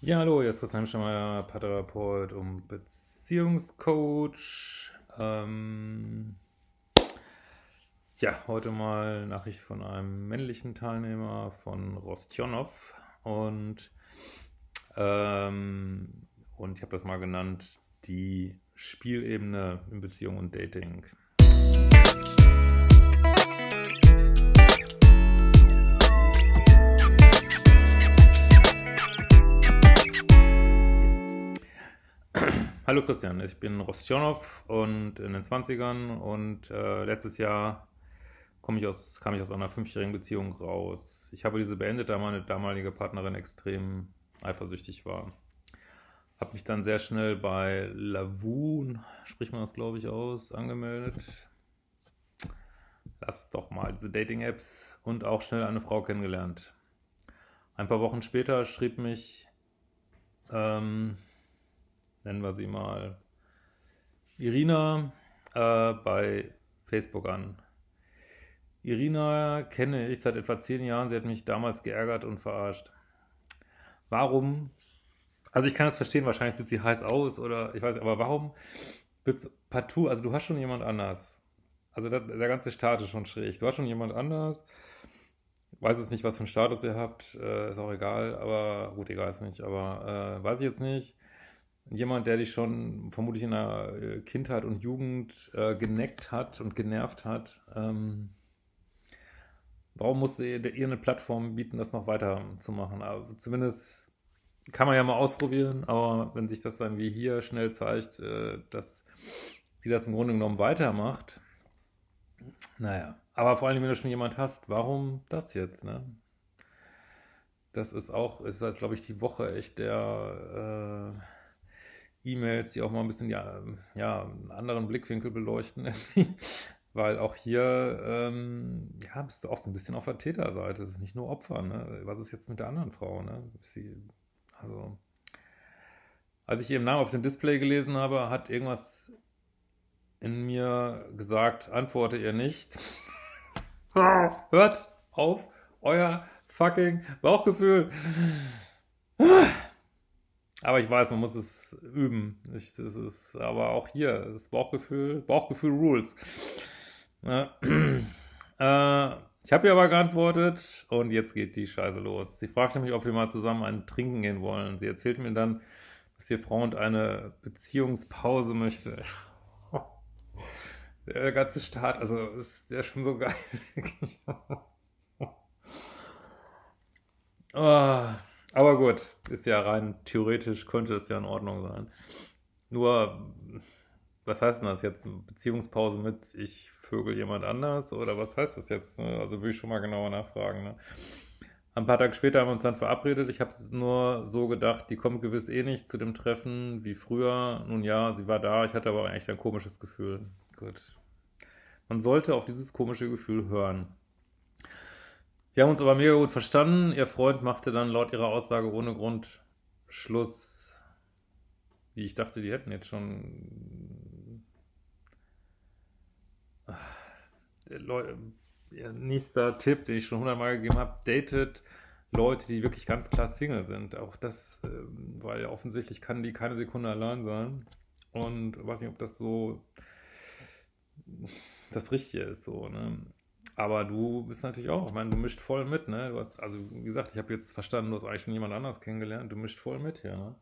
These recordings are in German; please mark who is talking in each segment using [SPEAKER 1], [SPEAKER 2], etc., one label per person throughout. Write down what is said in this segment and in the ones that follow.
[SPEAKER 1] Ja, hallo, hier ist Christian Schemmer, Paterapult und Beziehungscoach. Ähm ja, heute mal Nachricht von einem männlichen Teilnehmer von Rostjonov und, ähm, und ich habe das mal genannt, die Spielebene in Beziehung und Dating. Hallo Christian, ich bin Rostjonov und in den 20ern und äh, letztes Jahr kam ich aus einer fünfjährigen Beziehung raus. Ich habe diese beendet, da meine damalige Partnerin extrem eifersüchtig war. Habe mich dann sehr schnell bei Lavoon, spricht man das glaube ich aus, angemeldet. Lass doch mal diese Dating-Apps und auch schnell eine Frau kennengelernt. Ein paar Wochen später schrieb mich ähm, nennen wir sie mal Irina, äh, bei Facebook an. Irina kenne ich seit etwa zehn Jahren. Sie hat mich damals geärgert und verarscht. Warum? Also ich kann es verstehen, wahrscheinlich sieht sie heiß aus oder ich weiß, aber warum partout, also du hast schon jemand anders. Also das, der ganze Status ist schon schräg. Du hast schon jemand anders. Weiß jetzt nicht, was für einen Status ihr habt, äh, ist auch egal, aber gut, egal ist nicht, aber äh, weiß ich jetzt nicht jemand, der dich schon vermutlich in der äh, Kindheit und Jugend äh, geneckt hat und genervt hat. Ähm, warum musst ihr, ihr eine Plattform bieten, das noch weiter zu machen? Aber zumindest kann man ja mal ausprobieren, aber wenn sich das dann wie hier schnell zeigt, äh, dass die das im Grunde genommen weitermacht, naja. Aber vor allem, wenn du schon jemand hast, warum das jetzt, ne? Das ist auch, ist das, glaube ich, die Woche echt der äh, E-Mails, die auch mal ein bisschen ja, ähm, ja einen anderen Blickwinkel beleuchten, weil auch hier ähm, ja, bist du auch so ein bisschen auf der Täterseite. Es ist nicht nur Opfer. Ne? Was ist jetzt mit der anderen Frau? Ne? Sie, also, als ich ihren Namen auf dem Display gelesen habe, hat irgendwas in mir gesagt, antworte ihr nicht. Hört auf euer fucking Bauchgefühl. Aber ich weiß, man muss es üben. Ich, das ist aber auch hier, das Bauchgefühl, Bauchgefühl Rules. Äh, äh, ich habe ihr aber geantwortet und jetzt geht die Scheiße los. Sie fragte mich, ob wir mal zusammen einen trinken gehen wollen. Sie erzählte mir dann, dass ihr Frau und eine Beziehungspause möchte. Der ganze Start, also ist der schon so geil. oh. Aber gut, ist ja rein theoretisch, könnte es ja in Ordnung sein. Nur, was heißt denn das jetzt? Beziehungspause mit ich vögel jemand anders? Oder was heißt das jetzt? Ne? Also will ich schon mal genauer nachfragen. Ne? Ein paar Tage später haben wir uns dann verabredet. Ich habe nur so gedacht, die kommt gewiss eh nicht zu dem Treffen wie früher. Nun ja, sie war da. Ich hatte aber echt ein komisches Gefühl. Gut. Man sollte auf dieses komische Gefühl hören. Wir haben uns aber mega gut verstanden. Ihr Freund machte dann laut ihrer Aussage ohne Grund Schluss. Wie ich dachte, die hätten jetzt schon. Ah, Leute, nächster Tipp, den ich schon hundertmal gegeben habe: datet Leute, die wirklich ganz klar Single sind. Auch das, ähm, weil offensichtlich kann die keine Sekunde allein sein. Und weiß nicht, ob das so das Richtige ist, so, ne? Aber du bist natürlich auch, ich meine, du mischt voll mit, ne? Du hast, also wie gesagt, ich habe jetzt verstanden, du hast eigentlich schon jemand anders kennengelernt, du mischt voll mit, ja. Ne?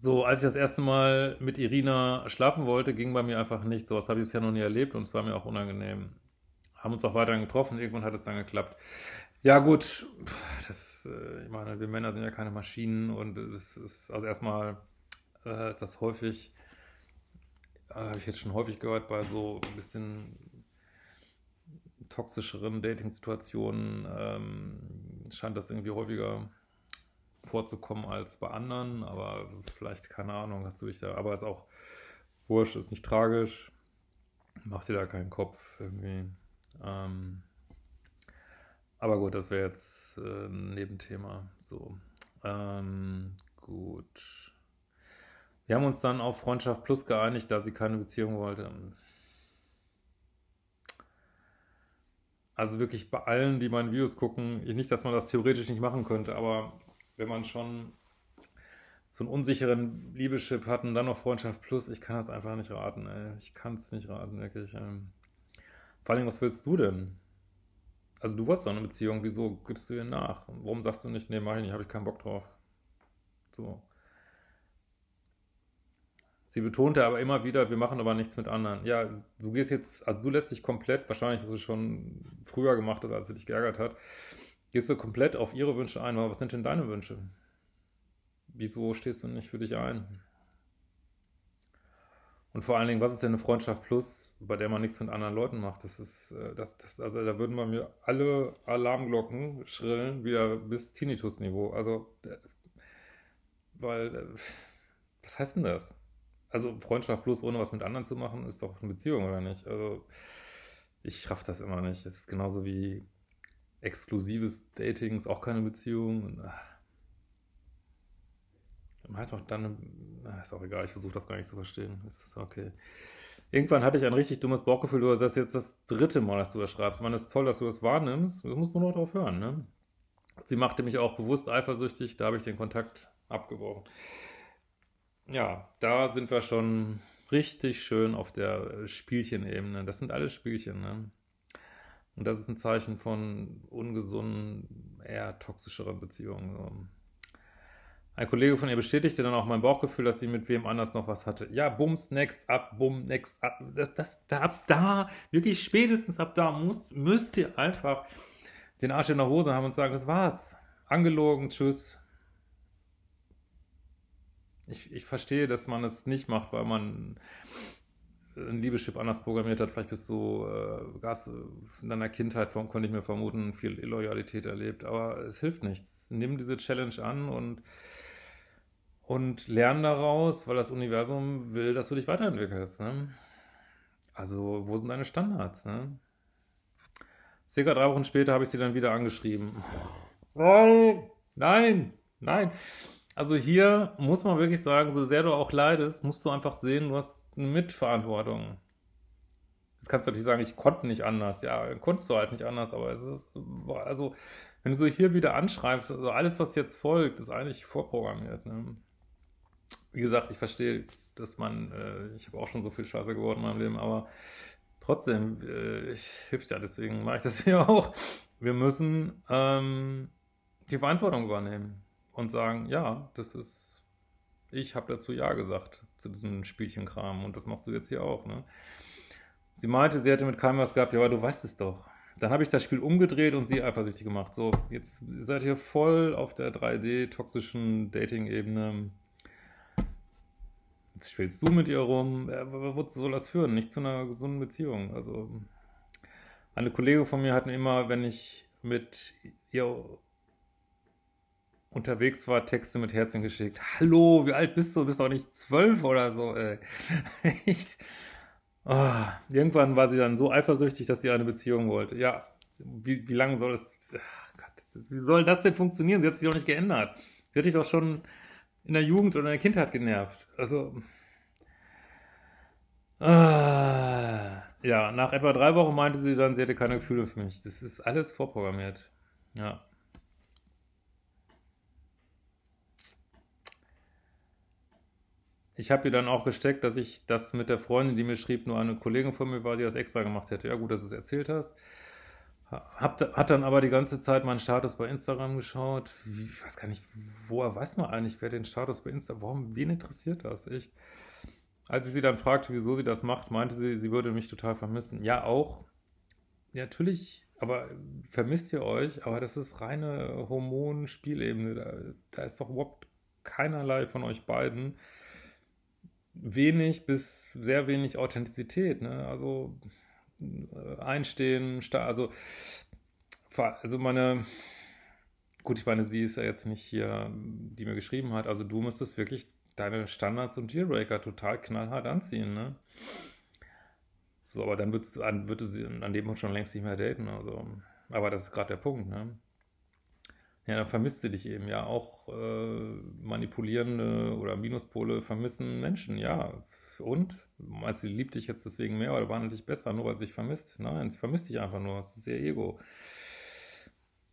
[SPEAKER 1] So, als ich das erste Mal mit Irina schlafen wollte, ging bei mir einfach nichts. Sowas habe ich bisher noch nie erlebt und es war mir auch unangenehm. Haben uns auch weiterhin getroffen, irgendwann hat es dann geklappt. Ja, gut, das, äh, ich meine, wir Männer sind ja keine Maschinen und es ist, also erstmal äh, ist das häufig Ah, habe ich jetzt schon häufig gehört, bei so ein bisschen toxischeren Dating-Situationen ähm, scheint das irgendwie häufiger vorzukommen als bei anderen, aber vielleicht, keine Ahnung, hast du dich da, aber ist auch wurscht, ist nicht tragisch, mach dir da keinen Kopf irgendwie. Ähm, aber gut, das wäre jetzt äh, ein Nebenthema, so. Ähm, gut. Wir haben uns dann auf Freundschaft Plus geeinigt, da sie keine Beziehung wollte. Also wirklich bei allen, die meine Videos gucken, nicht, dass man das theoretisch nicht machen könnte, aber wenn man schon so einen unsicheren Liebeschip hat und dann noch Freundschaft Plus, ich kann das einfach nicht raten, ey. Ich kann es nicht raten, wirklich. Ähm. Vor allem, was willst du denn? Also du wolltest doch eine Beziehung, wieso gibst du ihr nach? Warum sagst du nicht, nee, mach ich nicht, hab ich keinen Bock drauf? So. Sie betonte aber immer wieder, wir machen aber nichts mit anderen. Ja, du gehst jetzt, also du lässt dich komplett, wahrscheinlich hast du schon früher gemacht, hast, als sie dich geärgert hat, gehst du komplett auf ihre Wünsche ein. Aber was sind denn deine Wünsche? Wieso stehst du nicht für dich ein? Und vor allen Dingen, was ist denn eine Freundschaft plus, bei der man nichts mit anderen Leuten macht? Das ist, äh, das, das, also da würden bei mir alle Alarmglocken schrillen, wieder bis Tinnitus-Niveau. Also, äh, weil, äh, was heißt denn das? also Freundschaft bloß ohne was mit anderen zu machen, ist doch eine Beziehung, oder nicht? Also ich raff das immer nicht. Es ist genauso wie exklusives Dating ist auch keine Beziehung. Und, ah. Man hat auch dann, ah, ist auch egal, ich versuche das gar nicht zu verstehen. Ist okay. Irgendwann hatte ich ein richtig dummes Bauchgefühl, du das jetzt das dritte Mal, dass du das schreibst. Ich meine, es ist toll, dass du das wahrnimmst. Du musst nur noch drauf hören, ne? Sie machte mich auch bewusst eifersüchtig, da habe ich den Kontakt abgebrochen. Ja, da sind wir schon richtig schön auf der Spielchenebene. Das sind alles Spielchen, ne? Und das ist ein Zeichen von ungesunden, eher toxischeren Beziehungen. So. Ein Kollege von ihr bestätigte dann auch mein Bauchgefühl, dass sie mit wem anders noch was hatte. Ja, bums, next, up, bum, next, up. Das, das, da, ab da, wirklich spätestens ab da muss, müsst ihr einfach den Arsch in der Hose haben und sagen, das war's. Angelogen, tschüss ich, ich verstehe, dass man es nicht macht, weil man ein Liebeschip anders programmiert hat. Vielleicht bist du äh, Gas in deiner Kindheit, von, konnte ich mir vermuten, viel Illoyalität erlebt. Aber es hilft nichts. Nimm diese Challenge an und, und lern daraus, weil das Universum will, dass du dich weiterentwickelst. Ne? Also, wo sind deine Standards? Ne? Circa drei Wochen später habe ich sie dann wieder angeschrieben. Nein! Nein! Nein! Also hier muss man wirklich sagen, so sehr du auch leidest, musst du einfach sehen, du hast eine Mitverantwortung. Jetzt kannst du natürlich sagen, ich konnte nicht anders. Ja, konntest du halt nicht anders, aber es ist, also, wenn du so hier wieder anschreibst, also alles, was jetzt folgt, ist eigentlich vorprogrammiert. Ne? Wie gesagt, ich verstehe, dass man, äh, ich habe auch schon so viel Scheiße geworden in meinem Leben, aber trotzdem, äh, ich, hilft ja, deswegen mache ich das hier auch. Wir müssen ähm, die Verantwortung übernehmen und sagen, ja, das ist, ich habe dazu ja gesagt, zu diesem Spielchenkram und das machst du jetzt hier auch. Ne? Sie meinte, sie hätte mit keinem was gehabt, ja, aber du weißt es doch. Dann habe ich das Spiel umgedreht und sie eifersüchtig gemacht. So, jetzt seid ihr voll auf der 3D-toxischen Dating-Ebene. Jetzt spielst du mit ihr rum. Äh, wozu soll das führen? Nicht zu einer gesunden Beziehung. Also, eine Kollegin von mir hat mir immer, wenn ich mit ihr unterwegs war, Texte mit Herzen geschickt. Hallo, wie alt bist du? Bist doch nicht zwölf oder so, ey. Echt? Oh, irgendwann war sie dann so eifersüchtig, dass sie eine Beziehung wollte. Ja, wie, wie lange soll das, wie soll das denn funktionieren? Sie hat sich doch nicht geändert. Sie hat dich doch schon in der Jugend oder in der Kindheit genervt. Also, ah, ja, nach etwa drei Wochen meinte sie dann, sie hätte keine Gefühle für mich. Das ist alles vorprogrammiert. Ja. Ich habe ihr dann auch gesteckt, dass ich das mit der Freundin, die mir schrieb, nur eine Kollegin von mir war, die das extra gemacht hätte. Ja, gut, dass du es erzählt hast. Hab, hat dann aber die ganze Zeit meinen Status bei Instagram geschaut. Ich weiß gar nicht, woher weiß man eigentlich, wer den Status bei Instagram, warum, wen interessiert das? Echt. Als ich sie dann fragte, wieso sie das macht, meinte sie, sie würde mich total vermissen. Ja, auch. Ja, natürlich, aber vermisst ihr euch? Aber das ist reine Hormonspielebene. Da, da ist doch überhaupt keinerlei von euch beiden wenig bis sehr wenig Authentizität. Ne? Also äh, einstehen, also, also meine, gut, ich meine, sie ist ja jetzt nicht hier, die mir geschrieben hat. Also du müsstest wirklich deine Standards und Dealbreaker total knallhart anziehen, ne? So, aber dann, würdest, dann würde sie an dem Punkt schon längst nicht mehr daten. Also, aber das ist gerade der Punkt, ne? Ja, dann vermisst sie dich eben ja auch äh, manipulierende oder Minuspole vermissen Menschen, ja. Und? Meinst du, sie liebt dich jetzt deswegen mehr oder behandelt dich besser, nur weil sie dich vermisst? Nein, sie vermisst dich einfach nur. Das ist ihr Ego.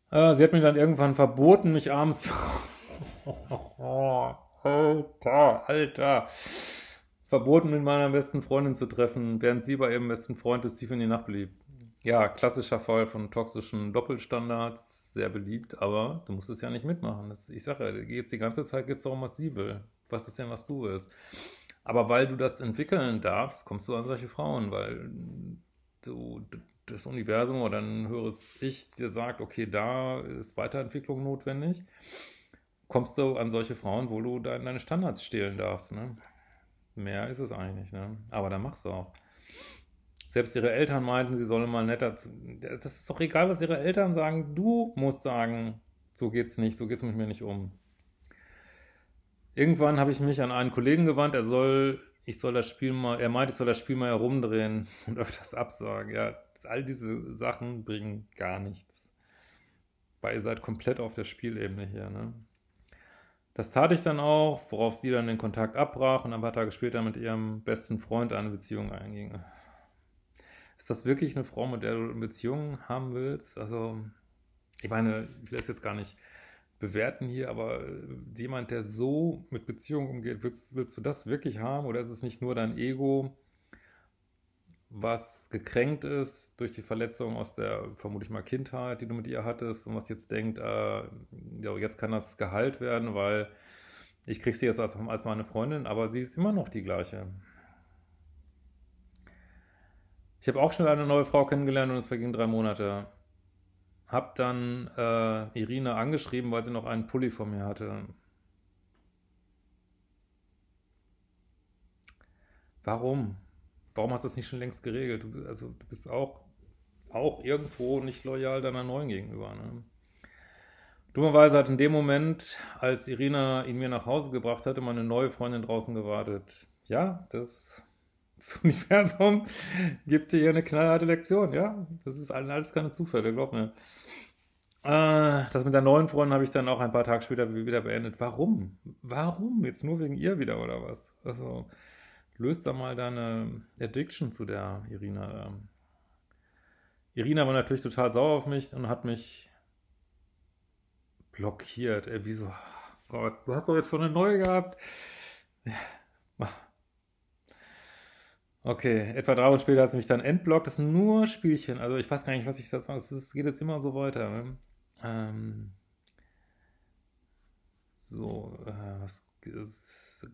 [SPEAKER 1] Äh, sie hat mir dann irgendwann verboten, mich abends. Alter, Alter. Verboten, mit meiner besten Freundin zu treffen, während sie bei ihrem besten Freund bis tief in die Nacht blieb. Ja, klassischer Fall von toxischen Doppelstandards, sehr beliebt, aber du musst es ja nicht mitmachen. Das, ich sage ja, jetzt die ganze Zeit geht es darum, was sie will. Was ist denn, was du willst? Aber weil du das entwickeln darfst, kommst du an solche Frauen, weil du das Universum oder ein höheres Ich dir sagt, okay, da ist Weiterentwicklung notwendig, kommst du an solche Frauen, wo du dein, deine Standards stehlen darfst. Ne? Mehr ist es eigentlich nicht, ne? aber dann machst du auch. Selbst ihre Eltern meinten, sie solle mal netter. Zu, das ist doch egal, was ihre Eltern sagen. Du musst sagen, so geht's nicht, so geht's mit mir nicht um. Irgendwann habe ich mich an einen Kollegen gewandt, er soll, ich soll das Spiel mal, er meinte, ich soll das Spiel mal herumdrehen und öfters absagen. Ja, all diese Sachen bringen gar nichts. Weil ihr seid komplett auf der Spielebene hier, ne? Das tat ich dann auch, worauf sie dann den Kontakt abbrach und ein paar Tage später mit ihrem besten Freund eine Beziehung einging ist das wirklich eine Frau, mit der du eine Beziehung haben willst? Also, ich meine, ich will das jetzt gar nicht bewerten hier, aber äh, jemand, der so mit Beziehungen umgeht, willst, willst du das wirklich haben oder ist es nicht nur dein Ego, was gekränkt ist durch die Verletzung aus der vermutlich mal Kindheit, die du mit ihr hattest und was jetzt denkt, äh, ja, jetzt kann das geheilt werden, weil ich krieg sie jetzt als, als meine Freundin, aber sie ist immer noch die gleiche. Ich habe auch schnell eine neue Frau kennengelernt und es vergingen drei Monate. Hab dann äh, Irina angeschrieben, weil sie noch einen Pulli von mir hatte. Warum? Warum hast du das nicht schon längst geregelt? Du, also du bist auch, auch irgendwo nicht loyal deiner neuen gegenüber. Ne? Dummerweise hat in dem Moment, als Irina ihn mir nach Hause gebracht hatte, meine neue Freundin draußen gewartet. Ja, das das Universum gibt dir hier eine knallharte Lektion, ja. Das ist alles keine Zufälle, glaub mir. Äh, das mit der neuen Freundin habe ich dann auch ein paar Tage später wieder beendet. Warum? Warum? Jetzt nur wegen ihr wieder oder was? Also, löst da mal deine Addiction zu der Irina. Irina war natürlich total sauer auf mich und hat mich blockiert. Ey, wieso? Gott, du hast doch jetzt schon eine neue gehabt. Ja. Okay, etwa drei Wochen später hat es mich dann entblockt. Das ist nur Spielchen. Also ich weiß gar nicht, was ich sagen soll. Es geht jetzt immer so weiter. Ne? Ähm so, äh, was ist...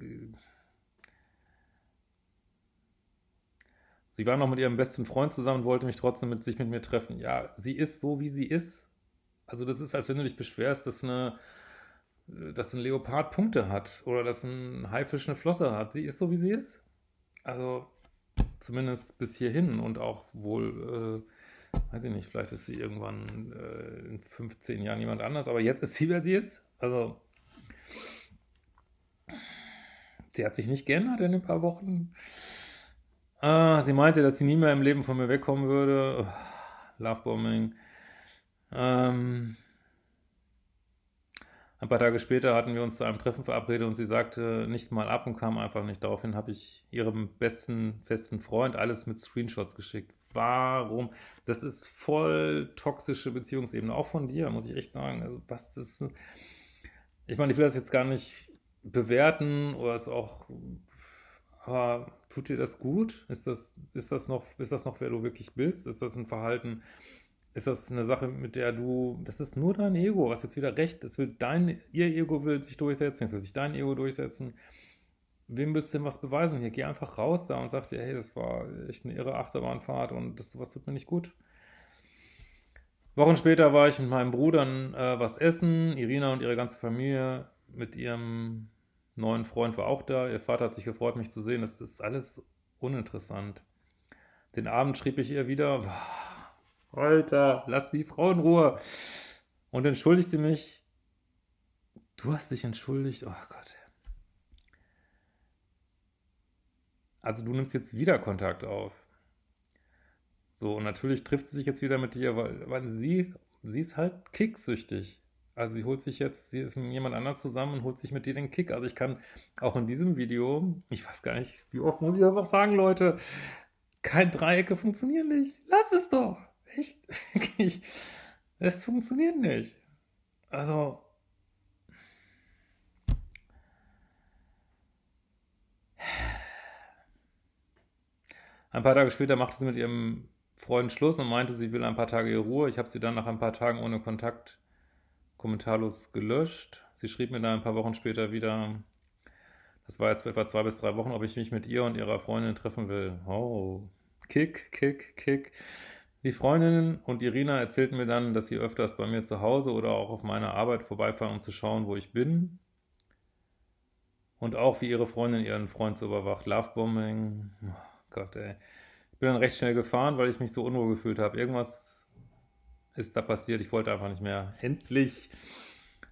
[SPEAKER 1] Sie war noch mit ihrem besten Freund zusammen und wollte mich trotzdem mit sich mit mir treffen. Ja, sie ist so, wie sie ist. Also das ist, als wenn du dich beschwerst, dass eine dass ein Leopard Punkte hat oder dass ein Haifisch eine Flosse hat. Sie ist so, wie sie ist. Also zumindest bis hierhin und auch wohl, äh, weiß ich nicht, vielleicht ist sie irgendwann äh, in 15 Jahren jemand anders, aber jetzt ist sie, wer sie ist. Also, sie hat sich nicht geändert in ein paar Wochen. Ah, sie meinte, dass sie nie mehr im Leben von mir wegkommen würde. Lovebombing. Ähm, ein paar Tage später hatten wir uns zu einem Treffen verabredet und sie sagte nicht mal ab und kam einfach nicht. Daraufhin habe ich ihrem besten festen Freund alles mit Screenshots geschickt. Warum? Das ist voll toxische Beziehungsebene, auch von dir, muss ich echt sagen. Also, was das. Ich meine, ich will das jetzt gar nicht bewerten oder es auch. Aber tut dir das gut? Ist das, ist das noch, ist das noch, wer du wirklich bist? Ist das ein Verhalten, ist das eine Sache, mit der du, das ist nur dein Ego, was jetzt wieder recht, das will dein, ihr Ego will sich durchsetzen, jetzt will sich dein Ego durchsetzen. Wem willst du denn was beweisen? Hier, geh einfach raus da und sag dir, hey, das war echt eine irre Achterbahnfahrt und das, was tut mir nicht gut. Wochen später war ich mit meinem Bruder äh, was essen. Irina und ihre ganze Familie mit ihrem neuen Freund war auch da. Ihr Vater hat sich gefreut, mich zu sehen. Das ist alles uninteressant. Den Abend schrieb ich ihr wieder, Alter, lass die Frau in Ruhe. Und entschuldigt sie mich. Du hast dich entschuldigt. Oh Gott. Also du nimmst jetzt wieder Kontakt auf. So, und natürlich trifft sie sich jetzt wieder mit dir, weil, weil sie, sie ist halt kicksüchtig. Also sie holt sich jetzt, sie ist mit jemand anders zusammen und holt sich mit dir den Kick. Also ich kann auch in diesem Video, ich weiß gar nicht, wie oft muss ich das noch sagen, Leute, kein Dreiecke funktionieren nicht. Lass es doch. Echt? Wirklich? es funktioniert nicht. Also. Ein paar Tage später machte sie mit ihrem Freund Schluss und meinte, sie will ein paar Tage ihre Ruhe. Ich habe sie dann nach ein paar Tagen ohne Kontakt kommentarlos gelöscht. Sie schrieb mir dann ein paar Wochen später wieder, das war jetzt etwa zwei bis drei Wochen, ob ich mich mit ihr und ihrer Freundin treffen will. Oh, Kick, Kick, Kick. Die Freundinnen und Irina erzählten mir dann, dass sie öfters bei mir zu Hause oder auch auf meiner Arbeit vorbeifahren, um zu schauen, wo ich bin. Und auch wie ihre Freundin ihren Freund so überwacht. Lovebombing. Oh Gott, ey. Ich bin dann recht schnell gefahren, weil ich mich so unruhig gefühlt habe. Irgendwas ist da passiert. Ich wollte einfach nicht mehr. Endlich.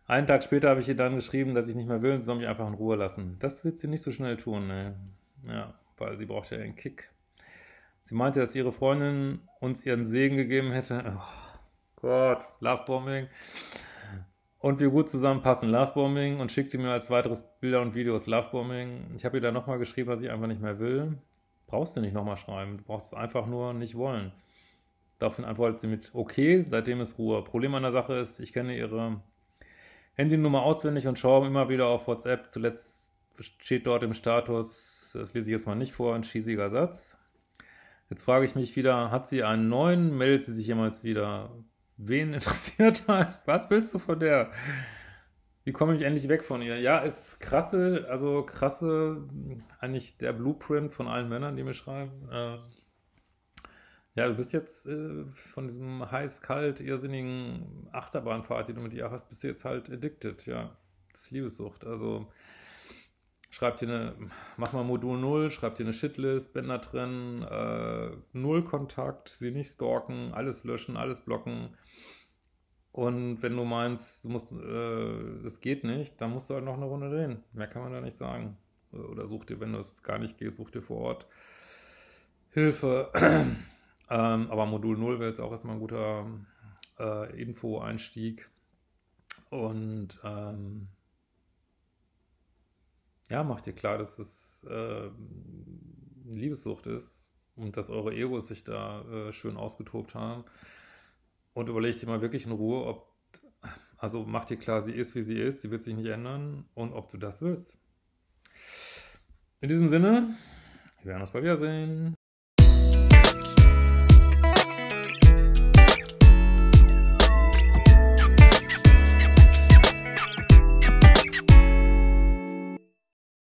[SPEAKER 1] Einen Tag später habe ich ihr dann geschrieben, dass ich nicht mehr will und sie soll mich einfach in Ruhe lassen. Das wird sie nicht so schnell tun, ey. Ja, weil sie braucht ja einen Kick. Sie meinte, dass ihre Freundin uns ihren Segen gegeben hätte. Oh Gott, Lovebombing. Und wir gut zusammenpassen, Lovebombing. Und schickte mir als weiteres Bilder und Videos Lovebombing. Ich habe ihr dann nochmal geschrieben, was ich einfach nicht mehr will. Brauchst du nicht nochmal schreiben. Du brauchst es einfach nur nicht wollen. Daraufhin antwortet sie mit Okay, seitdem ist Ruhe. Problem an der Sache ist, ich kenne ihre Handynummer auswendig und schaue immer wieder auf WhatsApp. Zuletzt steht dort im Status, das lese ich jetzt mal nicht vor, ein schiesiger Satz. Jetzt frage ich mich wieder, hat sie einen neuen? Meldet sie sich jemals wieder? Wen interessiert das? Was willst du von der? Wie komme ich endlich weg von ihr? Ja, ist krasse, also krasse, eigentlich der Blueprint von allen Männern, die mir schreiben. Äh, ja, du bist jetzt äh, von diesem heiß-kalt, irrsinnigen Achterbahnfahrt, die du mit ihr hast, bist du jetzt halt addicted, ja. Das ist Liebessucht. Also, schreib dir eine, mach mal Modul 0, schreib dir eine Shitlist, Bänder trennen, äh, null Kontakt, sie nicht stalken, alles löschen, alles blocken. Und wenn du meinst, du musst, äh, es geht nicht, dann musst du halt noch eine Runde drehen. Mehr kann man da nicht sagen. Oder such dir, wenn du es gar nicht gehst, such dir vor Ort Hilfe. ähm, aber Modul 0 wäre jetzt auch erstmal ein guter äh, Info-Einstieg. Und ähm, ja, macht ihr klar, dass es äh, Liebessucht ist und dass eure Egos sich da äh, schön ausgetobt haben. Und überlegt ihr mal wirklich in Ruhe, ob, also macht ihr klar, sie ist, wie sie ist, sie wird sich nicht ändern und ob du das willst. In diesem Sinne, wir werden uns bald wiedersehen.